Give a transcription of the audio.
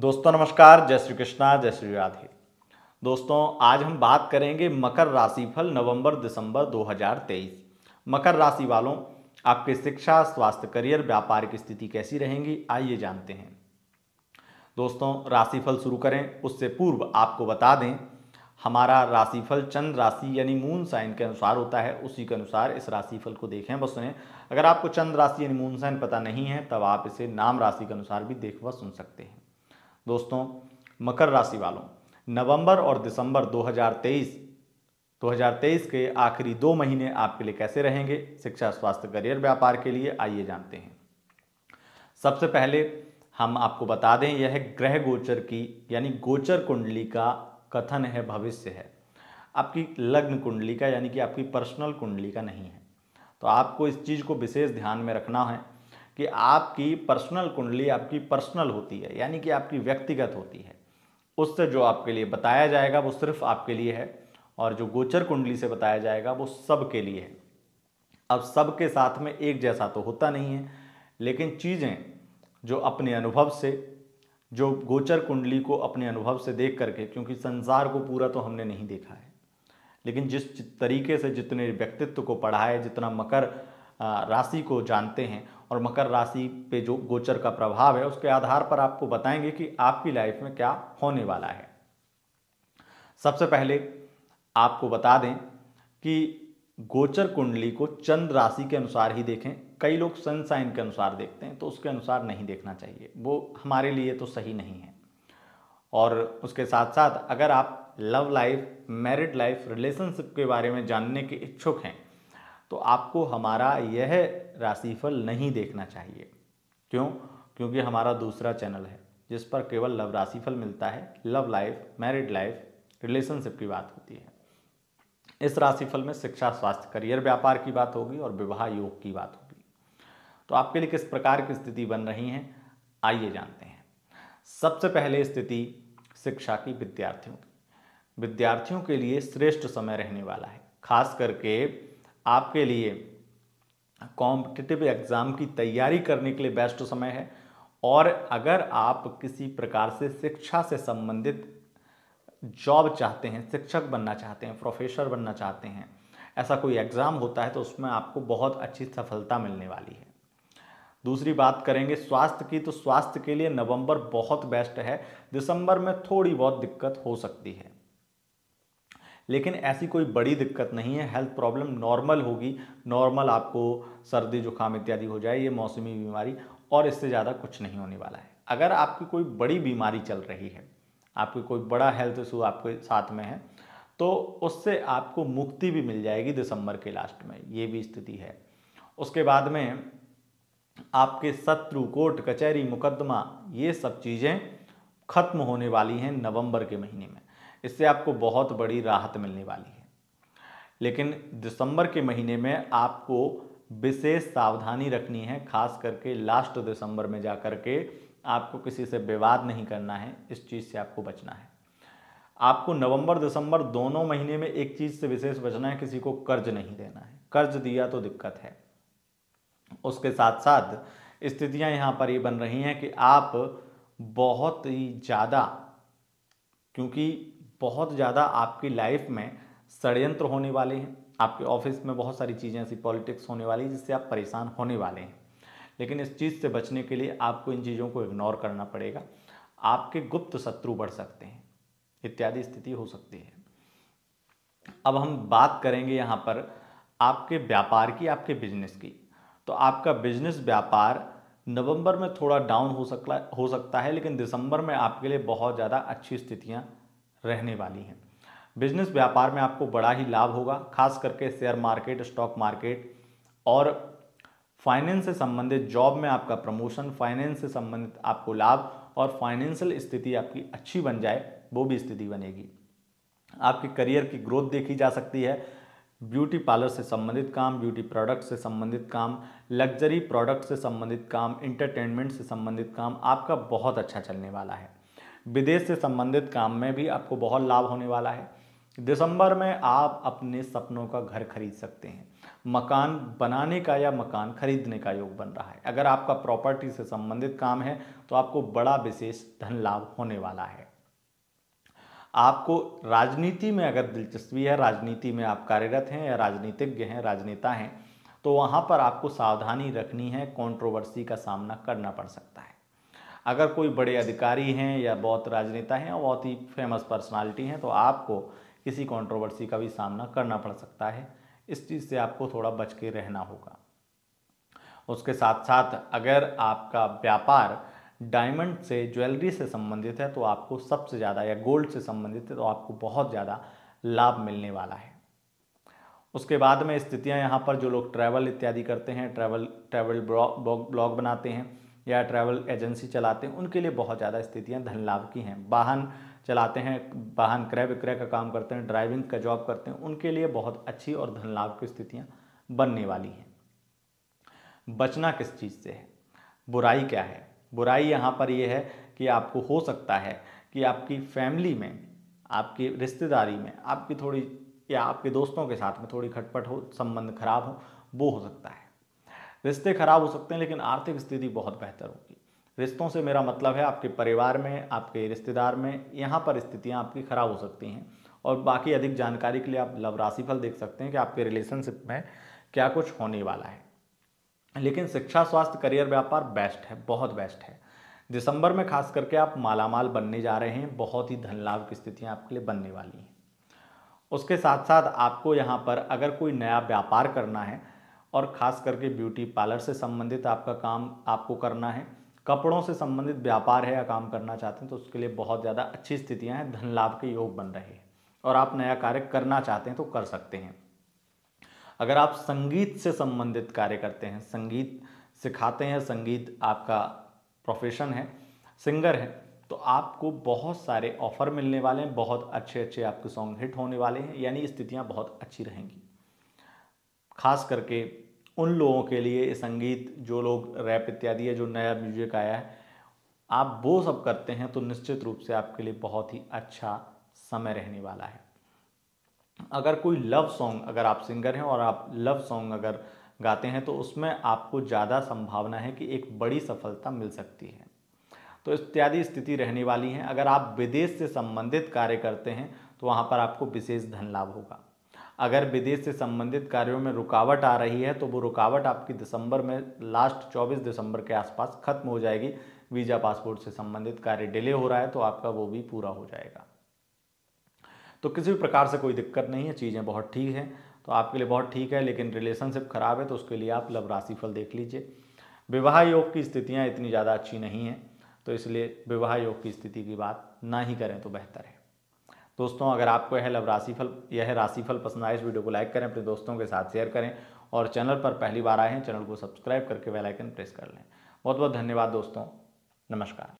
दोस्तों नमस्कार जय श्री कृष्णा जय श्री राधे दोस्तों आज हम बात करेंगे मकर राशि फल नवंबर दिसंबर 2023 मकर राशि वालों आपके शिक्षा स्वास्थ्य करियर व्यापार की स्थिति कैसी रहेंगी आइए जानते हैं दोस्तों राशिफल शुरू करें उससे पूर्व आपको बता दें हमारा राशिफल चंद्र राशि यानी मून साइन के अनुसार होता है उसी के अनुसार इस राशिफल को देखें व सुने अगर आपको चंद्र राशि यानी मून साइन पता नहीं है तब आप इसे नाम राशि के अनुसार भी देख व सुन सकते हैं दोस्तों मकर राशि वालों नवंबर और दिसंबर 2023 2023 के आखिरी दो महीने आपके लिए कैसे रहेंगे शिक्षा स्वास्थ्य करियर व्यापार के लिए आइए जानते हैं सबसे पहले हम आपको बता दें यह ग्रह गोचर की यानी गोचर कुंडली का कथन है भविष्य है आपकी लग्न कुंडली का यानी कि आपकी पर्सनल कुंडली का नहीं है तो आपको इस चीज़ को विशेष ध्यान में रखना है कि आपकी पर्सनल कुंडली आपकी पर्सनल होती है यानी कि आपकी व्यक्तिगत होती है उससे जो आपके लिए बताया जाएगा वो सिर्फ आपके लिए है और जो गोचर कुंडली से बताया जाएगा वो सबके लिए है अब सबके साथ में एक जैसा तो होता नहीं है लेकिन चीज़ें जो अपने अनुभव से जो गोचर कुंडली को अपने अनुभव से देख करके क्योंकि संसार को पूरा तो हमने नहीं देखा है लेकिन जिस तरीके से जितने व्यक्तित्व को पढ़ा है जितना मकर राशि को जानते हैं और मकर राशि पे जो गोचर का प्रभाव है उसके आधार पर आपको बताएंगे कि आपकी लाइफ में क्या होने वाला है सबसे पहले आपको बता दें कि गोचर कुंडली को चंद्र राशि के अनुसार ही देखें कई लोग सन साइन के अनुसार देखते हैं तो उसके अनुसार नहीं देखना चाहिए वो हमारे लिए तो सही नहीं है और उसके साथ साथ अगर आप love life married life relationship के बारे में जानने के इच्छुक हैं तो आपको हमारा यह राशिफल नहीं देखना चाहिए क्यों क्योंकि हमारा दूसरा चैनल है जिस पर केवल लव राशिफल मिलता है love life married life relationship की बात होती है इस राशिफल में शिक्षा स्वास्थ्य करियर व्यापार की बात होगी और विवाह योग की बात होगी तो आपके लिए किस प्रकार की स्थिति बन रही है आइए जानते हैं सबसे पहले स्थिति शिक्षा की विद्यार्थियों की विद्यार्थियों के लिए श्रेष्ठ समय रहने वाला है खास करके आपके लिए कॉम्पिटिटिव एग्ज़ाम की तैयारी करने के लिए बेस्ट समय है और अगर आप किसी प्रकार से शिक्षा से संबंधित जॉब चाहते हैं शिक्षक बनना चाहते हैं प्रोफेसर बनना चाहते हैं ऐसा कोई एग्ज़ाम होता है तो उसमें आपको बहुत अच्छी सफलता मिलने वाली है दूसरी बात करेंगे स्वास्थ्य की तो स्वास्थ्य के लिए नवंबर बहुत बेस्ट है दिसंबर में थोड़ी बहुत दिक्कत हो सकती है लेकिन ऐसी कोई बड़ी दिक्कत नहीं है हेल्थ प्रॉब्लम नॉर्मल होगी नॉर्मल आपको सर्दी जुकाम इत्यादि हो जाए ये मौसमी बीमारी और इससे ज़्यादा कुछ नहीं होने वाला है अगर आपकी कोई बड़ी बीमारी चल रही है आपकी कोई बड़ा हेल्थ इशू आपके साथ में है तो उससे आपको मुक्ति भी मिल जाएगी दिसंबर के लास्ट में ये भी स्थिति है उसके बाद में आपके शत्रु कोर्ट कचहरी मुकदमा ये सब चीज़ें खत्म होने वाली हैं नवंबर के महीने में इससे आपको बहुत बड़ी राहत मिलने वाली है लेकिन दिसंबर के महीने में आपको विशेष सावधानी रखनी है खास करके लास्ट दिसंबर में जा कर के आपको किसी से विवाद नहीं करना है इस चीज़ से आपको बचना है आपको नवंबर दिसंबर दोनों महीने में एक चीज़ से विशेष बचना है किसी को कर्ज नहीं देना है कर्ज दिया तो दिक्कत है उसके साथ साथ स्थितियां यहाँ पर ये बन रही हैं कि आप बहुत ही ज़्यादा क्योंकि बहुत ज़्यादा आपकी लाइफ में षडयंत्र होने वाले हैं आपके ऑफिस में बहुत सारी चीज़ें ऐसी पॉलिटिक्स होने वाली है जिससे आप परेशान होने वाले हैं लेकिन इस चीज़ से बचने के लिए आपको इन चीज़ों को इग्नोर करना पड़ेगा आपके गुप्त शत्रु बढ़ सकते हैं इत्यादि स्थिति हो सकती है अब हम बात करेंगे यहाँ पर आपके व्यापार की आपके बिजनेस की तो आपका बिजनेस व्यापार नवंबर में थोड़ा डाउन हो सकता हो सकता है लेकिन दिसंबर में आपके लिए बहुत ज़्यादा अच्छी स्थितियाँ रहने वाली हैं बिजनेस व्यापार में आपको बड़ा ही लाभ होगा खास करके शेयर मार्केट स्टॉक मार्केट और फाइनेंस से संबंधित जॉब में आपका प्रमोशन फाइनेंस से संबंधित आपको लाभ और फाइनेंशियल स्थिति आपकी अच्छी बन जाए वो भी स्थिति बनेगी आपके करियर की ग्रोथ देखी जा सकती है ब्यूटी पार्लर से संबंधित काम ब्यूटी प्रोडक्ट से संबंधित काम लग्जरी प्रोडक्ट से संबंधित काम इंटरटेनमेंट से संबंधित काम आपका बहुत अच्छा चलने वाला है विदेश से संबंधित काम में भी आपको बहुत लाभ होने वाला है दिसंबर में आप अपने सपनों का घर खरीद सकते हैं मकान बनाने का या मकान खरीदने का योग बन रहा है अगर आपका प्रॉपर्टी से संबंधित काम है तो आपको बड़ा विशेष धन लाभ होने वाला है आपको राजनीति में अगर दिलचस्पी है राजनीति में आप कार्यरत हैं या राजनीतिज्ञ हैं राजनेता हैं तो वहाँ पर आपको सावधानी रखनी है कंट्रोवर्सी का सामना करना पड़ सकता है अगर कोई बड़े अधिकारी हैं या बहुत राजनेता हैं और बहुत ही फेमस पर्सनालिटी हैं तो आपको किसी कंट्रोवर्सी का भी सामना करना पड़ सकता है इस चीज़ से आपको थोड़ा बच के रहना होगा उसके साथ साथ अगर आपका व्यापार डायमंड से ज्वेलरी से संबंधित है तो आपको सबसे ज़्यादा या गोल्ड से संबंधित है तो आपको बहुत ज़्यादा लाभ मिलने वाला है उसके बाद में स्थितियां यहाँ पर जो लोग ट्रैवल इत्यादि करते हैं ट्रैवल ट्रैवल ब्लॉग बनाते हैं या ट्रैवल एजेंसी चलाते हैं उनके लिए बहुत ज़्यादा स्थितियाँ धन लाभ की हैं वाहन चलाते हैं वाहन क्रय विक्रय का काम करते हैं ड्राइविंग का जॉब करते हैं उनके लिए बहुत अच्छी और धन लाभ की स्थितियाँ बनने वाली हैं बचना किस चीज़ से है बुराई क्या है बुराई यहाँ पर यह है कि आपको हो सकता है कि आपकी फैमिली में आपकी रिश्तेदारी में आपकी थोड़ी या आपके दोस्तों के साथ में थोड़ी खटपट हो संबंध खराब हो वो हो सकता है रिश्ते खराब हो सकते हैं लेकिन आर्थिक स्थिति बहुत बेहतर होगी रिश्तों से मेरा मतलब है आपके परिवार में आपके रिश्तेदार में यहाँ पर स्थितियाँ आपकी खराब हो सकती हैं और बाकी अधिक जानकारी के लिए आप लव राशिफल देख सकते हैं कि आपके रिलेशनशिप में क्या कुछ होने वाला है लेकिन शिक्षा स्वास्थ्य करियर व्यापार बेस्ट है बहुत बेस्ट है दिसंबर में खास करके आप मालामाल बनने जा रहे हैं बहुत ही धन लाभ की स्थितियाँ आपके लिए बनने वाली हैं उसके साथ साथ आपको यहाँ पर अगर कोई नया व्यापार करना है और ख़ास करके ब्यूटी पार्लर से संबंधित आपका काम आपको करना है कपड़ों से संबंधित व्यापार है या काम करना चाहते हैं तो उसके लिए बहुत ज़्यादा अच्छी स्थितियाँ हैं धन लाभ के योग बन रहे हैं और आप नया कार्य करना चाहते हैं तो कर सकते हैं अगर आप संगीत से संबंधित कार्य करते हैं संगीत सिखाते हैं संगीत आपका प्रोफेशन है सिंगर है तो आपको बहुत सारे ऑफर मिलने वाले हैं बहुत अच्छे अच्छे आपके सॉन्ग हिट होने वाले हैं यानी स्थितियाँ बहुत अच्छी रहेंगी खास करके उन लोगों के लिए संगीत जो लोग रैप इत्यादि है जो नया म्यूजिक आया है आप वो सब करते हैं तो निश्चित रूप से आपके लिए बहुत ही अच्छा समय रहने वाला है अगर कोई लव सॉन्ग अगर आप सिंगर हैं और आप लव सॉन्ग अगर गाते हैं तो उसमें आपको ज़्यादा संभावना है कि एक बड़ी सफलता मिल सकती है तो इत्यादि स्थिति रहने वाली है अगर आप विदेश से संबंधित कार्य करते हैं तो वहाँ पर आपको विशेष धन लाभ होगा अगर विदेश से संबंधित कार्यों में रुकावट आ रही है तो वो रुकावट आपकी दिसंबर में लास्ट 24 दिसंबर के आसपास खत्म हो जाएगी वीज़ा पासपोर्ट से संबंधित कार्य डिले हो रहा है तो आपका वो भी पूरा हो जाएगा तो किसी भी प्रकार से कोई दिक्कत नहीं है चीज़ें बहुत ठीक हैं तो आपके लिए बहुत ठीक है लेकिन रिलेशनशिप खराब है तो उसके लिए आप लव राशिफल देख लीजिए विवाह योग की स्थितियाँ इतनी ज़्यादा अच्छी नहीं हैं तो इसलिए विवाह योग की स्थिति की बात ना ही करें तो बेहतर है दोस्तों अगर आपको यह लव राशिफल यह राशिफल पसंद आए इस वीडियो को लाइक करें अपने दोस्तों के साथ शेयर करें और चैनल पर पहली बार आए हैं चैनल को सब्सक्राइब करके बेल आइकन प्रेस कर लें बहुत बहुत धन्यवाद दोस्तों नमस्कार